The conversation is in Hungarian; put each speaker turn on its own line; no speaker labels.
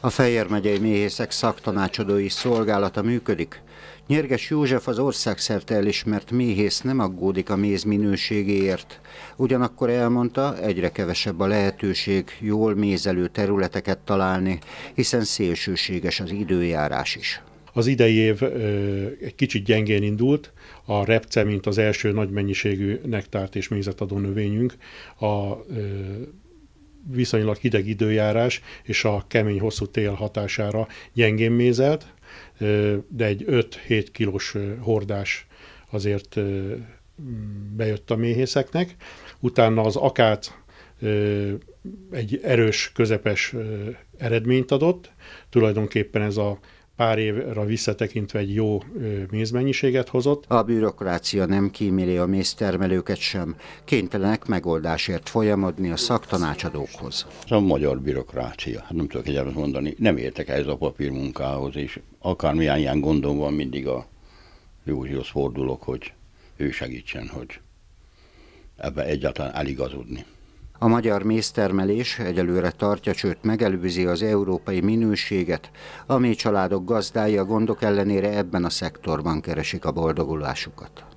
A Fejér megyei méhészek szaktanácsadói szolgálata működik. Nyerges József az országszerte elismert méhész nem aggódik a méz minőségéért. Ugyanakkor elmondta, egyre kevesebb a lehetőség jól mézelő területeket találni, hiszen szélsőséges az időjárás is.
Az idei év egy kicsit gyengén indult, a repce, mint az első nagy mennyiségű nektárt és mézet adó növényünk, a viszonylag hideg időjárás és a kemény hosszú tél hatására gyengén mézelt, de egy 5-7 kilós hordás azért bejött a méhészeknek. Utána az akát egy erős, közepes eredményt adott. Tulajdonképpen ez a pár évre visszatekintve egy jó
mézmennyiséget hozott. A bürokrácia nem kíméli a méztermelőket sem. Kénytelenek
megoldásért folyamodni a szaktanácsadókhoz. A magyar bürokrácia, hát nem tudok egyenlőt mondani, nem értek ez a papírmunkához, és akármilyen ilyen gondom van, mindig a Józsihoz fordulok, hogy ő segítsen, hogy ebbe
egyáltalán eligazodni. A magyar méztermelés egyelőre tartja, sőt megelőzi az európai minőséget, ami családok gazdája gondok ellenére ebben a szektorban keresik a boldogulásukat.